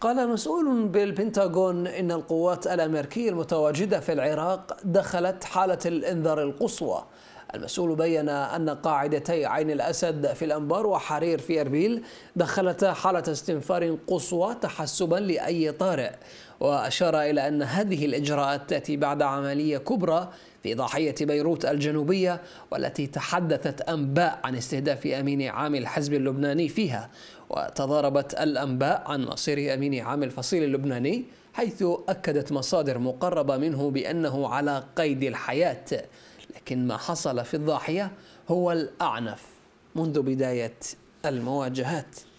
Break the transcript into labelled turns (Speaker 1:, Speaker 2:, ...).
Speaker 1: قال مسؤول بالبنتاغون إن القوات الأمريكية المتواجدة في العراق دخلت حالة الإنذار القصوى المسؤول بين أن قاعدتي عين الأسد في الأنبار وحرير في أربيل دخلتا حالة استنفار قصوى تحسبا لأي طارئ وأشار إلى أن هذه الإجراءات تأتي بعد عملية كبرى في ضاحية بيروت الجنوبية والتي تحدثت أنباء عن استهداف أمين عام الحزب اللبناني فيها وتضاربت الأنباء عن مصير أمين عام الفصيل اللبناني حيث أكدت مصادر مقربة منه بأنه على قيد الحياة لكن ما حصل في الضاحية هو الأعنف منذ بداية المواجهات